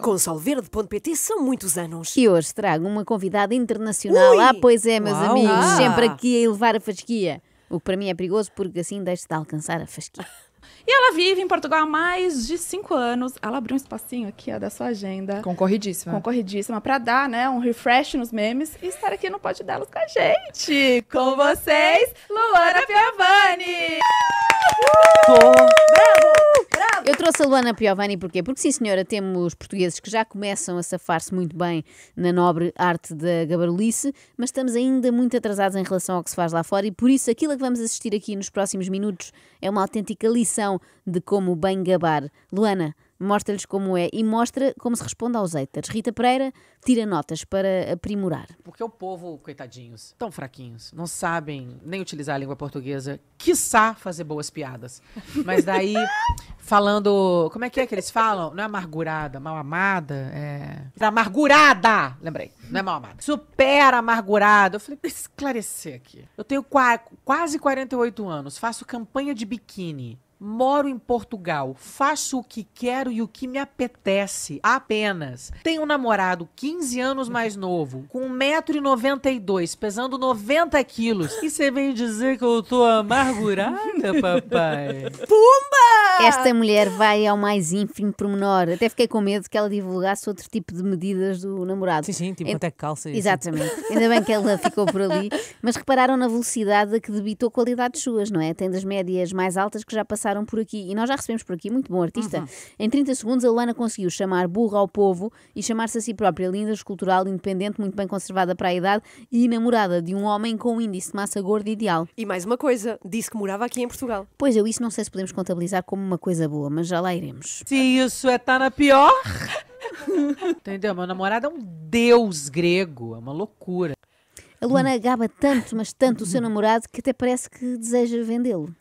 Com solverde.pt são muitos anos. E hoje trago uma convidada internacional. Ui! Ah, pois é, meus Uau! amigos, Ah! sempre aqui a elevar a fasquia. O que para mim é perigoso porque assim deixo de alcançar a fasquia. E ela vive em Portugal há mais de cinco anos. Ela abriu um espacinho aqui ó, da sua agenda. Concorridíssima. Concorridíssima para dar, né, um refresh nos memes e estar aqui no pódio delas com a gente. Com vocês, Luana Pior. Luana Piovani, porquê? Porque sim, senhora, temos portugueses que já começam a safar-se muito bem na nobre arte da gabarulice, mas estamos ainda muito atrasados em relação ao que se faz lá fora e por isso aquilo a que vamos assistir aqui nos próximos minutos é uma autêntica lição de como bem gabar. Luana, mostra-lhes como é e mostra como se responde aos haters. Rita Pereira tira notas para aprimorar. Porque o povo, coitadinhos, tão fraquinhos, não sabem nem utilizar a língua portuguesa, quiçá fazer boas piadas. Mas daí falando. Como é que é que eles falam? Não é amargurada, mal amada. É. Amargurada! Lembrei. Não é mal amada. Supera amargurada. Eu falei, preciso esclarecer aqui. Eu tenho quase 48 anos, faço campanha de biquíni. Moro em Portugal, faço o que quero e o que me apetece, apenas. Tenho um namorado 15 anos mais novo, com 1,92m, pesando 90 quilos. E você vem dizer que eu tô amargurada, papai? Pumba! Esta ah. mulher vai ao mais ínfimo pormenor. Até fiquei com medo que ela divulgasse outro tipo de medidas do namorado. Sim, sim, tipo até é... calça. Assim. Exatamente. Assim. Ainda bem que ela ficou por ali. Mas repararam na velocidade a que debitou qualidades suas, não é? Tem das médias mais altas que já passaram por aqui. E nós já recebemos por aqui, muito bom artista. Uhum. Em 30 segundos, a Luana conseguiu chamar burra ao povo e chamar-se a si própria linda, escultural, independente, muito bem conservada para a idade e namorada de um homem com um índice de massa gorda ideal. E mais uma coisa, disse que morava aqui em Portugal. Pois eu isso não sei se podemos contabilizar como uma coisa boa, mas já lá iremos. Se isso é tá na pior. Entendeu? Meu namorado é um deus grego, é uma loucura. A Luana gaba tanto, mas tanto o seu namorado que até parece que deseja vendê-lo.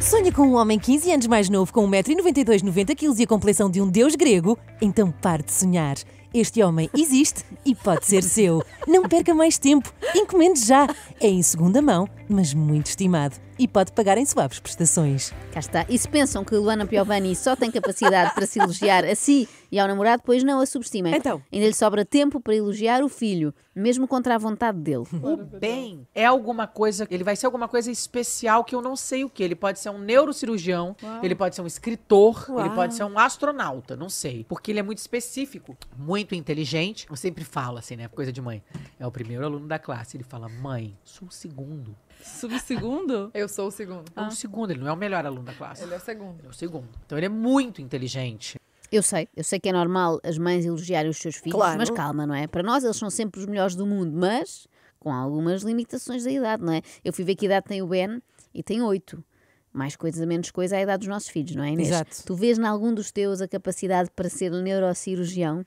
Sonha com um homem 15 anos mais novo, com 1,92m, 90kg e a complexão de um deus grego? Então pare de sonhar. Este homem existe e pode ser seu. Não perca mais tempo. Encomende já. É em segunda mão mas muito estimado e pode pagar em suaves prestações. Cá está. E se pensam que Luana Piovani só tem capacidade para se elogiar a si e ao namorado, pois não a subestimem. Então. Ainda lhe sobra tempo para elogiar o filho, mesmo contra a vontade dele. O bem é alguma coisa, ele vai ser alguma coisa especial que eu não sei o que. Ele pode ser um neurocirurgião, Uau. ele pode ser um escritor, Uau. ele pode ser um astronauta, não sei. Porque ele é muito específico, muito inteligente. Eu sempre falo assim, né? Coisa de mãe. É o primeiro aluno da classe. Ele fala: mãe, sou o segundo. Subsegundo? Eu sou o segundo. Ah. É o segundo, ele não é o melhor aluno da classe. Ele é o segundo. Ele é o segundo. Então ele é muito inteligente. Eu sei, eu sei que é normal as mães elogiarem os seus filhos, claro. mas calma, não é? Para nós eles são sempre os melhores do mundo, mas com algumas limitações da idade, não é? Eu fui ver que idade tem o Ben e tem oito. Mais coisas a menos coisa, à é idade dos nossos filhos, não é, Inês? Exato. Tu vês em algum dos teus a capacidade para ser neurocirurgião?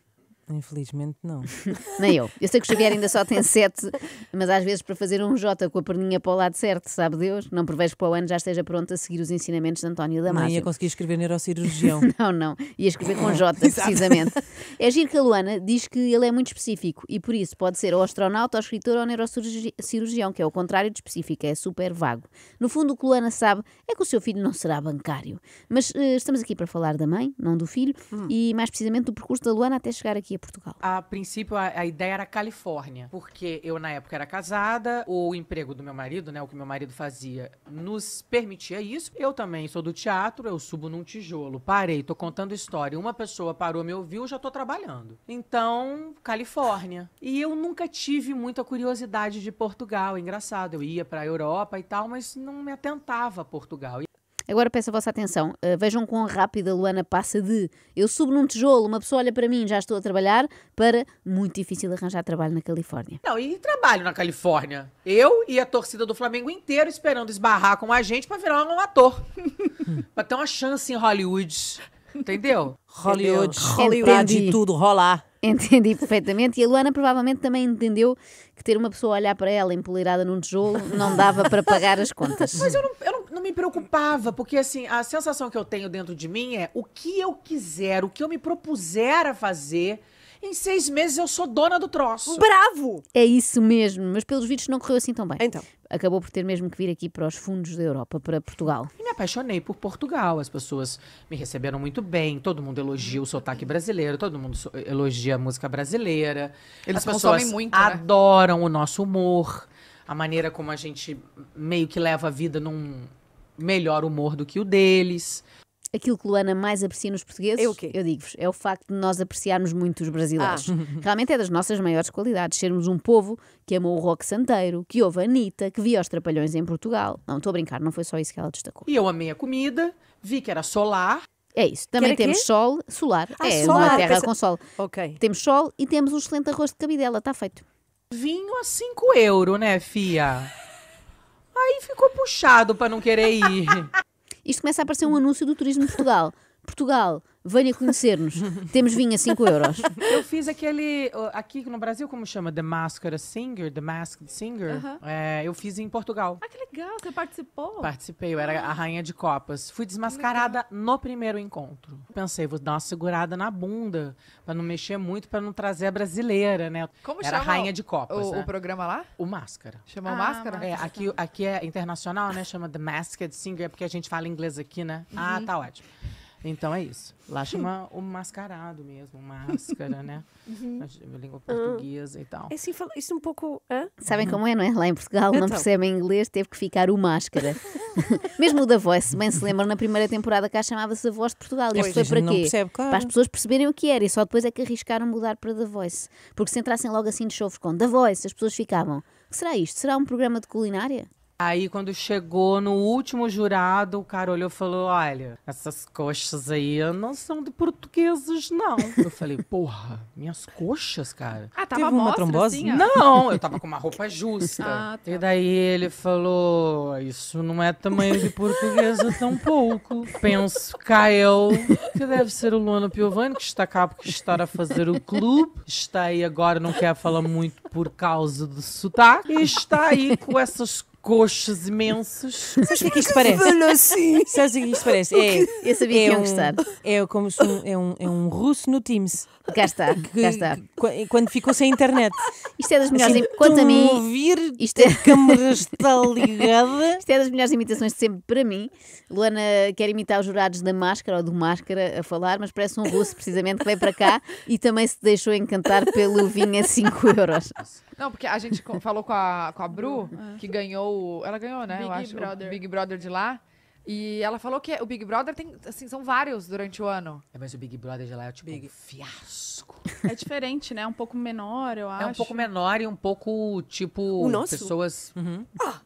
Infelizmente não. Nem eu. Eu sei que o Xavier ainda só tem sete, mas às vezes para fazer um J com a perninha para o lado certo, sabe Deus? Não prevejo para o ano já esteja pronto a seguir os ensinamentos de António Damasio. Não ia conseguir escrever neurocirurgião. não, não. Ia escrever com J, precisamente. É giro que a Luana diz que ele é muito específico e por isso pode ser ou astronauta, ou escritor ou neurocirurgião, que é o contrário de específico, é super vago. No fundo, o que Luana sabe é que o seu filho não será bancário. Mas uh, estamos aqui para falar da mãe, não do filho, hum. e mais precisamente do percurso da Luana até chegar aqui a Portugal? A princípio, a, a, ideia era Califórnia, porque eu, na época, era casada, o emprego do meu marido, né, o que meu marido fazia, nos permitia isso. Eu também sou do teatro, eu subo num tijolo, parei, tô contando história, uma pessoa parou, me ouviu, já tô trabalhando. Então, Califórnia. E eu nunca tive muita curiosidade de Portugal, é engraçado. Eu ia pra Europa e tal, mas não me atentava a Portugal. Agora peço a vossa atenção. Uh, vejam quão rápida a Luana passa de eu subo num tijolo, uma pessoa olha para mim, já estou a trabalhar, para muito difícil arranjar trabalho na Califórnia. Não, e trabalho na Califórnia. Eu e a torcida do Flamengo inteiro esperando esbarrar com a gente para virar um ator. para ter uma chance em Hollywood. Entendeu? Hollywood. Hollywood de tudo rolar. Entendi perfeitamente. E a Luana provavelmente também entendeu que ter uma pessoa a olhar para ela empoleirada num tijolo não dava para pagar as contas. Mas eu não, eu não não me preocupava, porque assim, a sensação que eu tenho dentro de mim é o que eu quiser, o que eu me propuser a fazer, em seis meses eu sou dona do troço. Bravo! É isso mesmo, mas pelos vídeos não correu assim tão bem. Então. Acabou por ter mesmo que vir aqui para os fundos da Europa, para Portugal. E me apaixonei por Portugal. As pessoas me receberam muito bem, todo mundo elogia o sotaque brasileiro, todo mundo elogia a música brasileira. Eles As pessoas muito. Né? Adoram o nosso humor, a maneira como a gente meio que leva a vida num melhor humor do que o deles. Aquilo que Luana mais aprecia nos portugueses, eu, é eu digo-vos, é o facto de nós apreciarmos muito os brasileiros. Ah. Realmente é das nossas maiores qualidades sermos um povo que amou o rock santeiro, que ouve a Anitta, que via os trapalhões em Portugal. Não, estou a brincar, não foi só isso que ela destacou. E eu amei a comida, vi que era solar, é isso. Também temos quê? sol, solar. Ah, é, solar. uma terra Pensa... com sol. Ok. Temos sol e temos um excelente arroz de cabidela. Está feito. Vinho a 5 euro, né, Fia? Aí ficou puxado para não querer ir. Isto começa a aparecer um anúncio do Turismo de Portugal. Portugal, venha conhecer-nos. Temos vinho a 5 euros. Eu fiz aquele. Aqui no Brasil, como chama? The Masked Singer, The Masked Singer. Uh -huh. é, eu fiz em Portugal. Ah, que legal, você participou? Participei, eu ah. era a rainha de copas. Fui desmascarada no primeiro encontro. Pensei, vou dar uma segurada na bunda, para não mexer muito, para não trazer a brasileira, né? Como era chama? rainha de copas. O, né? o, programa lá? O Máscara. Chama ah, Máscara? É, aqui, aqui é internacional, né? Chama The Masked Singer, porque a gente fala inglês aqui, né? Ah, uhum. Ah, tá ótimo. Então é isso. Lá chama o mascarado mesmo, máscara, né? Uhum. Eh, língua portuguesa uhum. e tal. É assim, isso um pouco. Hã? Sabem como é, não é? Lá em Portugal então. não percebem inglês, teve que ficar o máscara. mesmo o da Voice, bem se lembram, na primeira temporada cá chamava-se A Voz de Portugal. Isto foi para quê? Percebe, claro. Para as pessoas perceberem o que era e só depois é que arriscaram mudar para The Voice. Porque se entrassem logo assim de chofre com The Voice, as pessoas ficavam. O que será isto? Será um programa de culinária? Aí, quando chegou no último jurado, o cara olhou e falou: Olha, essas coxas aí não são de portugueses, não. eu falei: Porra, minhas coxas, cara. Ah, tava Teve uma trombose? Assim, não, eu tava com uma roupa justa. Ah, tá. E daí ele falou: Isso não é tamanho de portuguesa é tampouco. Penso, Caio, que deve ser o Luano Piovani, que está cá porque está a fazer o clube. Está aí agora, não quer falar muito por causa do sotaque. E está aí com essas coxas imensos. Sabes o que é que isto parece? Assim. Sabes o que é isto parece? É, Eu sabia é que iam um, gostar. É como se um, é, um, é um russo no Teams. Cá está, cá está. Quando ficou sem internet. Isto é das melhores. Assim, quanto a mim. ouvir, isto é- a câmera está ligada. Isto é das melhores imitações de sempre para mim. Luana quer imitar os jurados da máscara ou do máscara a falar, mas parece um russo precisamente que veio para cá e também se deixou encantar pelo vinho a 5 euros. Não, porque a gente falou com a, com a Bru, é. que ganhou. Ela ganhou, né? Big eu acho, Brother. Big Brother de lá. E ela falou que o Big Brother tem, assim, são vários durante o ano. É, mas o Big Brother de lá é tipo Big. um fiasco. É diferente, né? É um pouco menor, eu acho. É um pouco menor e um pouco, tipo, pessoas. Uhum. Hum, ah.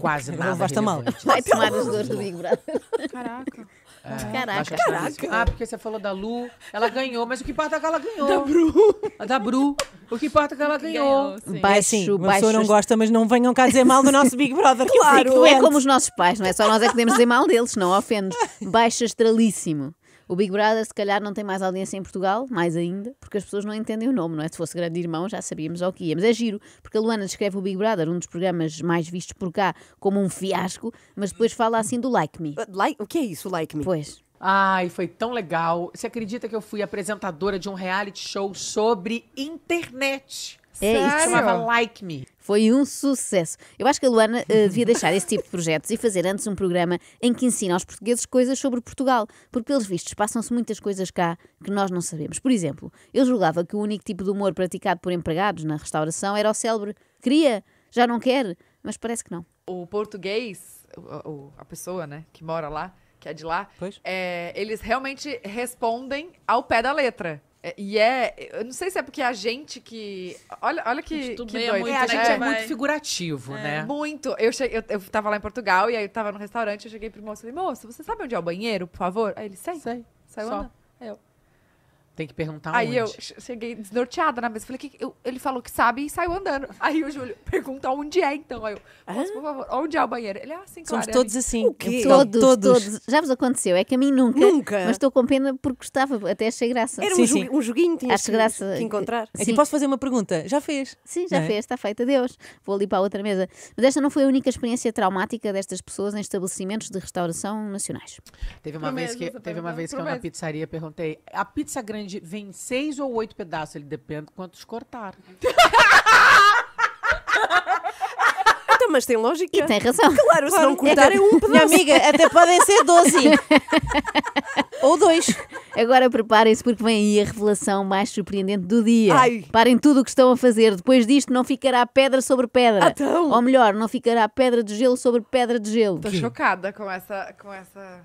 Quase nada. Não é mal. Vai tomar os dois do Big Brother. Caraca. É, Caraca. Caraca. É ah, porque você falou da Lu, ela ganhou, mas o que importa é que ela ganhou. Da Bru. Da Bru. O que importa é que ela ganhou. Pai, sim, baixo, assim, pessoa não gosta, mas não venham cá dizer mal do nosso Big Brother. claro. É como os nossos pais, não é? Só nós é que podemos dizer mal deles, não ofendes. Baixo astralíssimo. O Big Brother, se calhar, não tem mais audiência em Portugal, mais ainda, porque as pessoas não entendem o nome, não é? Se fosse Grande Irmão, já sabíamos ao que íamos. É giro, porque a Luana descreve o Big Brother, um dos programas mais vistos por cá, como um fiasco, mas depois fala assim do Like Me. Uh, like, o que é isso, Like Me? Pois. Ai, foi tão legal. Você acredita que eu fui apresentadora de um reality show sobre internet? É, Sério? isto chamava Like Me. Foi um sucesso. Eu acho que a Luana uh, devia deixar esse tipo de projetos e fazer antes um programa em que ensina aos portugueses coisas sobre Portugal, porque pelos vistos passam-se muitas coisas cá que nós não sabemos. Por exemplo, eu julgava que o único tipo de humor praticado por empregados na restauração era o célebre queria, já não quer, mas parece que não. O português, o, a pessoa né, que mora lá, que é de lá, é, eles realmente respondem ao pé da letra. É, e é, eu não sei se é porque a gente que. Olha, olha que. Tudo que doido. Muito, é, a né? gente é, é muito figurativo, é. né? Muito. Eu, cheguei, eu, eu tava lá em Portugal e aí eu tava no restaurante, eu cheguei pro moço e falei, moço, você sabe onde é o banheiro, por favor? Aí ele, sei. Sei. Saiu Só. Tem que perguntar Aí onde. eu cheguei desnorteada na mesa. Falei, que, eu, ele falou que sabe e saiu andando. Aí o Júlio pergunta onde é, então. Aí eu, por favor, onde é o banheiro? Ele, é assim, ah, claro. Somos todos assim. O quê? Todos, todos, todos. Já vos aconteceu. É que a mim nunca. Nunca. Mas estou com pena porque gostava. Até achei graça. Era sim, um, sim. um joguinho, tinha que, graça, que encontrar. Sim. posso fazer uma pergunta. Já fez? Sim, já é? fez. Está feita. Deus. Vou ali para a outra mesa. Mas esta não foi a única experiência traumática destas pessoas em estabelecimentos de restauração nacionais. Teve uma vez que, teve uma vez que eu na pizzaria perguntei, a pizza grande Vem seis ou oito pedaços, ele depende de quantos cortar. então, mas tem lógica. E tem razão. Claro, se não é cortar é um pedaço. Minha amiga, até podem ser doze. ou dois. Agora preparem-se porque vem aí a revelação mais surpreendente do dia. Ai. Parem tudo o que estão a fazer. Depois disto não ficará pedra sobre pedra. Ah, então. Ou melhor, não ficará pedra de gelo sobre pedra de gelo. Estou chocada com essa, com essa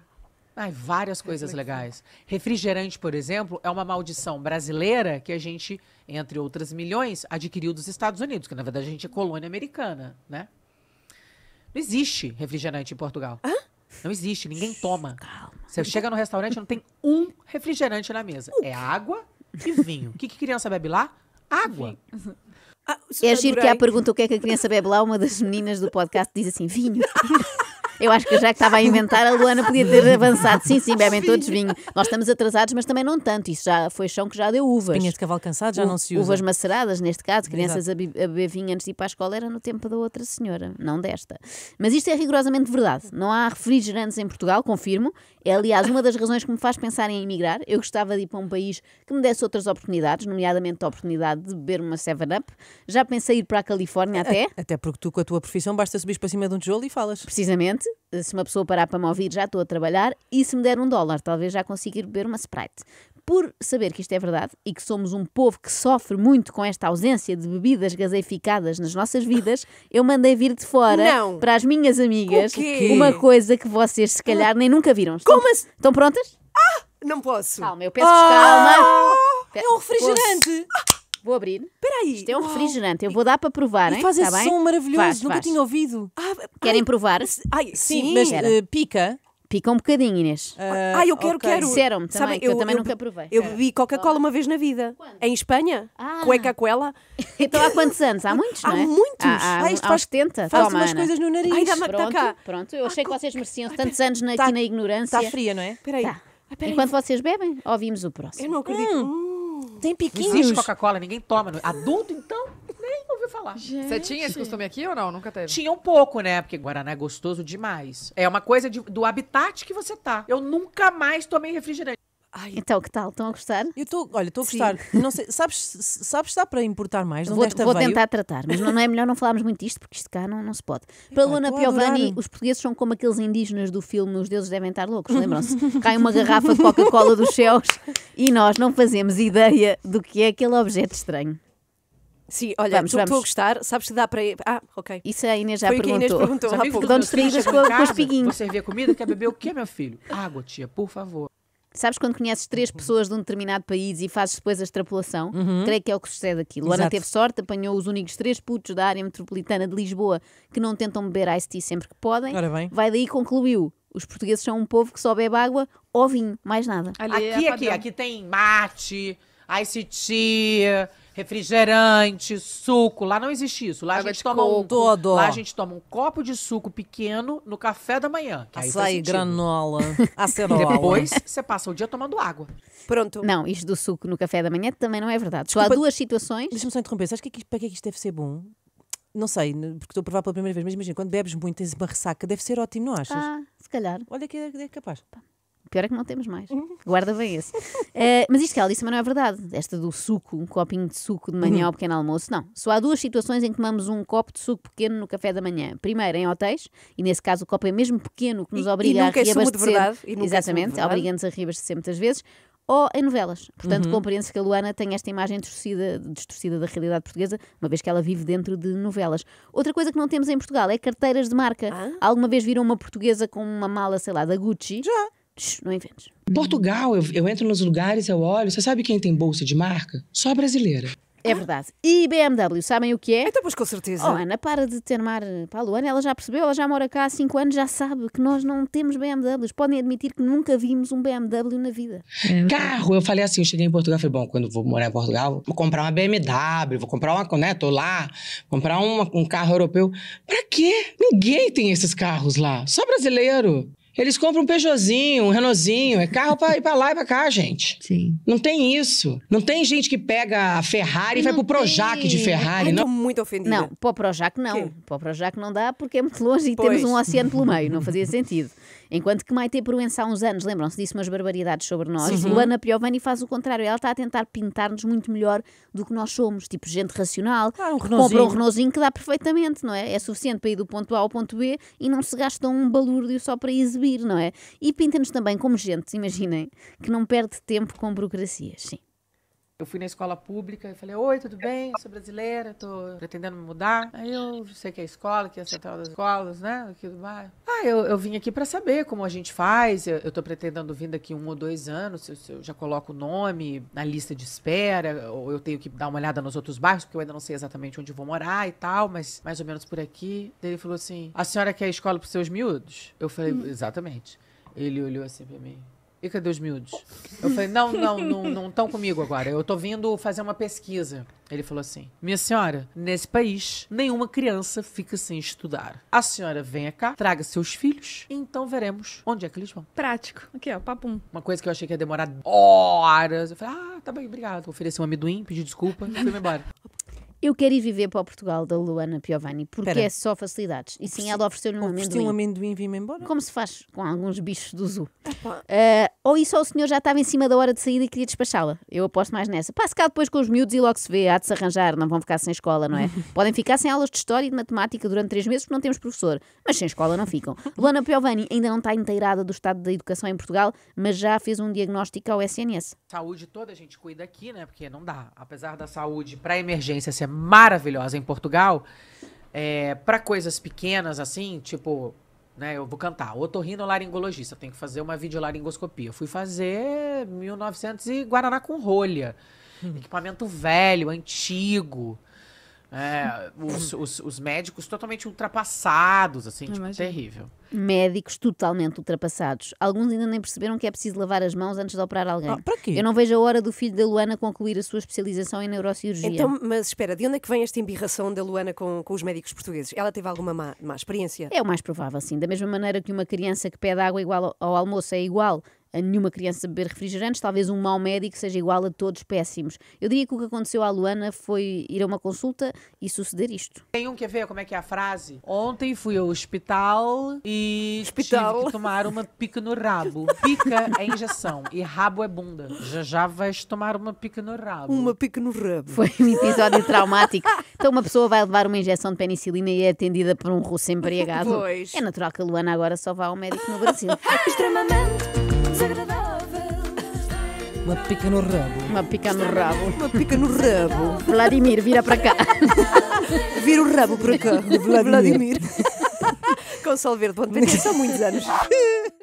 Ai, várias coisas legais. Refrigerante, por exemplo, é uma maldição brasileira que a gente, entre outras milhões, adquiriu dos Estados Unidos, que na verdade a gente é colônia americana, né? Não existe refrigerante em Portugal. Hã? Não existe, ninguém toma. Calma. Você chega no restaurante não tem um refrigerante na mesa. É água e vinho. O que, que criança bebe lá? Água. Ah, é giro que há pergunta o que é que a criança bebe lá. Uma das meninas do podcast diz assim: vinho. Eu acho que já que estava a inventar, a Luana podia ter avançado. Sim, sim, bebem todos vinho. Nós estamos atrasados, mas também não tanto. Isso já foi chão que já deu uvas. Vinha de cavalo cansado, já U não se usa. Uvas maceradas, neste caso. Crianças a beber vinho antes de ir para a escola era no tempo da outra senhora, não desta. Mas isto é rigorosamente verdade. Não há refrigerantes em Portugal, confirmo. É, aliás, uma das razões que me faz pensar em emigrar. Eu gostava de ir para um país que me desse outras oportunidades, nomeadamente a oportunidade de beber uma 7-Up. Já pensei ir para a Califórnia até. Até porque tu, com a tua profissão, basta subir para cima de um tijolo e falas. Precisamente. Sprite, se uma pessoa parar para me ouvir, já estou a trabalhar, e se me der um dólar, talvez já consiga ir beber uma Sprite. Por saber que isto é verdade e que somos um povo que sofre muito com esta ausência de bebidas gaseificadas nas nossas vidas, eu mandei vir de fora Não. para as minhas amigas uma coisa que vocês se calhar nem nunca viram. Estão, Como assim? Estão prontas? Ah, não posso. Calma, eu peço-vos ah, calma. é um refrigerante. Posso. Ah, Vou abrir. Espera aí. Isto é um Uau. refrigerante. Eu vou dar para provar, E hein? faz tá esse Tá bem? som maravilhoso, Faz, nunca faz. tinha ouvido. Ah, Querem ai, ah, provar? ai, sim, Sim, mas eh, pica. Pica um bocadinho, Inês. Ah, ah eu quero, quero. Disseram-me também, que eu também nunca provei. Eu bebi Coca-Cola uma vez na vida. Em Espanha. Ah. cueca Coela. Então há quantos anos? Há muitos, Há não é? muitos. Ah, há, há, Ah, há faz- 70. Faz Toma, umas Ana. coisas no nariz. Ai, dá-me- tá cá. Pronto, Eu achei que vocês mereciam tantos anos na, Tá- aqui na ignorância. Está fria, não é? Espera tá. aí. Enquanto vocês bebem, ouvimos o próximo. Eu não acredito. Hum. Tem piquinhos? existe Coca-Cola, ninguém toma. Adulto, então, nem ouviu falar. Gente. Você tinha esse costume aqui ou não? Nunca teve? Tinha um pouco, né? Porque Guaraná é gostoso demais. É uma coisa de, do habitat que você tá. Eu nunca mais tomei refrigerante. Ai, então, que tal? Estão a gostar? Eu estou, olha, estou a gostar. Não sei, sabes, sabes se dá para importar mais? Vou, vou tentar tratar, mas não, é melhor não falarmos muito disto, porque isto cá não, não se pode. Para Ai, Luna Piovani, os portugueses são como aqueles indígenas do filme Os Deuses Devem Estar Loucos, lembram-se? Cai uma garrafa de Coca-Cola dos céus e nós não fazemos ideia do que é aquele objeto estranho. Sim, olha, estou a gostar, sabes que dá para. Ah, ok. Isso a Inês já Foi perguntou. Que a Inês perguntou há pouco. com, com os piguinhos. Você vê comida, quer beber o quê, meu filho? Água, tia, por favor. Sabes quando conheces três uhum. pessoas de um determinado país e fazes depois a extrapolação? Uhum. Creio que é o que sucede aqui. Luana teve sorte, apanhou os únicos três putos da área metropolitana de Lisboa que não tentam beber ice tea sempre que podem. Vai daí e concluiu. Os portugueses são um povo que só bebe água ou vinho, mais nada. Ali aqui, é aqui, aqui tem mate, ice tea refrigerante, suco. Lá não existe isso. Lá a gente toma um todo. Lá a gente toma um copo de suco pequeno no café da manhã. Que Açaí, granola, acerola. Depois você passa o dia tomando água. Pronto. Não, isto do suco no café da manhã também não é verdade. Desculpa, há duas situações. Deixa-me só interromper. Sabes que, é que, para que é que isto deve ser bom? Não sei, porque estou a provar pela primeira vez, mas imagina, quando bebes muito, tens uma ressaca, deve ser ótimo, não achas? Ah, se calhar. Olha que é, é capaz. Pá. Pior é que não temos mais. Uhum. Guarda bem esse. Uh, mas isto que ela disse mas não é verdade. Esta do suco, um copinho de suco de manhã uhum. ao pequeno almoço, não. Só há duas situações em que tomamos um copo de suco pequeno no café da manhã. Primeiro, em hotéis, e nesse caso o copo é mesmo pequeno, que nos obriga e, e nunca a é reabastecer. É de verdade, e nunca é Exatamente, é obriga-nos a reabastecer muitas vezes ou em novelas. Portanto, uhum. compreende-se que a Luana tem esta imagem distorcida, distorcida da realidade portuguesa, uma vez que ela vive dentro de novelas. Outra coisa que não temos em Portugal é carteiras de marca. Ah? Alguma vez viram uma portuguesa com uma mala, sei lá, da Gucci? Já não inventes. Portugal, eu, eu entro nos lugares, eu olho. Você sabe quem tem bolsa de marca? Só brasileira. É verdade. E BMW, sabem o que é? Então, pois com certeza. Oh, Ana, para de ter mar para a Luana. Ela já percebeu, ela já mora cá há 5 anos, já sabe que nós não temos BMWs. Podem admitir que nunca vimos um BMW na vida. É Carro, eu falei assim, eu cheguei em Portugal, falei, bom, quando vou morar em Portugal, vou comprar uma BMW, vou comprar uma, né, tô lá, comprar uma, um carro europeu. Pra quê? Ninguém tem esses carros lá, só brasileiro. Eles compram um Peugeotzinho, um Renaultzinho, é carro pra ir pra lá e pra cá, gente. Sim. Não tem isso. Não tem gente que pega a Ferrari e vai pro Projac tem. de Ferrari, não. tô muito ofendida. Não, pro Projac não. Pro Projac não dá porque é muito longe e pois. temos um oceano pelo meio, não fazia sentido. Enquanto que Maite Proença há uns anos, lembram-se, disse umas barbaridades sobre nós, uhum. Luana Piovani faz o contrário. Ela está a tentar pintar-nos muito melhor do que nós somos, tipo gente racional. Ah, um compra um renozinho que dá perfeitamente, não é? É suficiente para ir do ponto A ao ponto B e não se gastam um balúrdio só para exibir, não é? E pinta-nos também como gente, imaginem, que não perde tempo com burocracias, sim. Eu fui na escola pública e falei, oi, tudo bem? Eu sou brasileira, tô pretendendo me mudar. Aí eu sei que é a escola, que é a central das escolas, né? Aqui do bairro. Ah, eu, eu vim aqui para saber como a gente faz. Eu, eu tô pretendendo vir daqui um ou dois anos, se eu, se eu, já coloco o nome na lista de espera, ou eu tenho que dar uma olhada nos outros bairros, porque eu ainda não sei exatamente onde vou morar e tal, mas mais ou menos por aqui. Daí ele falou assim: a senhora quer a escola pros seus miúdos? Eu falei, hum. exatamente. Ele olhou assim para mim. E cadê os miúdos? Eu falei, não, não, não estão comigo agora. Eu tô vindo fazer uma pesquisa. Ele falou assim: Minha senhora, nesse país, nenhuma criança fica sem estudar. A senhora venha cá, traga seus filhos, e então veremos onde é que eles vão. Prático. Aqui, ó, papum. Uma coisa que eu achei que ia demorar horas. Eu falei, ah, tá bem, obrigado. Ofereci um amendoim, pedi desculpa e fui embora. Eu quero ir viver para o Portugal da Luana Piovani, porque Pera. é só facilidades. E sim, ela ofereceu-lhe um amendoim. um amendoim e vim-me embora? Como se faz com alguns bichos do zoo. uh, ou isso, ou o senhor já estava em cima da hora de saída e queria despachá-la. Eu aposto mais nessa. Passe cá depois com os miúdos e logo se vê, há de se arranjar, não vão ficar sem escola, não é? Podem ficar sem aulas de história e de matemática durante três meses porque não temos professor, mas sem escola não ficam. Luana Piovani ainda não está inteirada do estado da educação em Portugal, mas já fez um diagnóstico ao SNS. Saúde toda a gente cuida aqui, né? Porque não dá. Apesar da saúde para emergência ser experiência maravilhosa em Portugal é, para coisas pequenas assim, tipo, né, eu vou cantar, laringologista tem que fazer uma videolaringoscopia. Eu fui fazer 1900 e Guaraná com rolha. Hum. Equipamento velho, antigo. É, os, os, os, médicos totalmente ultrapassados, assim, tipo, terrível. Médicos totalmente ultrapassados. Alguns ainda nem perceberam que é preciso lavar as mãos antes de operar alguém. Ah, para quê? Eu não vejo a hora do filho da Luana concluir a sua especialização em neurocirurgia. Então, mas espera, de onde é que vem esta embirração da Luana com, com os médicos portugueses? Ela teve alguma má, má experiência? É o mais provável, sim. Da mesma maneira que uma criança que pede água igual ao, ao almoço é igual a nenhuma criança beber refrigerantes, talvez um mau médico seja igual a todos péssimos. Eu diria que o que aconteceu à Luana foi ir a uma consulta e suceder isto. Tem um que ver como é que é a frase? Ontem fui ao hospital e hospital. tive que tomar uma pica no rabo. Pica é injeção e rabo é bunda. Já já vais tomar uma pica no rabo. Uma pica no rabo. Foi um episódio traumático. Então uma pessoa vai levar uma injeção de penicilina e é atendida por um russo empregado. Pois. É natural que a Luana agora só vá ao médico no Brasil. Extremamente uma pica no rabo. Uma pica no rabo. Uma pica no rabo. Vladimir, vira para cá. Vira o rabo para cá. Vladimir. Vladimir. Com Solverde.pt há muitos anos.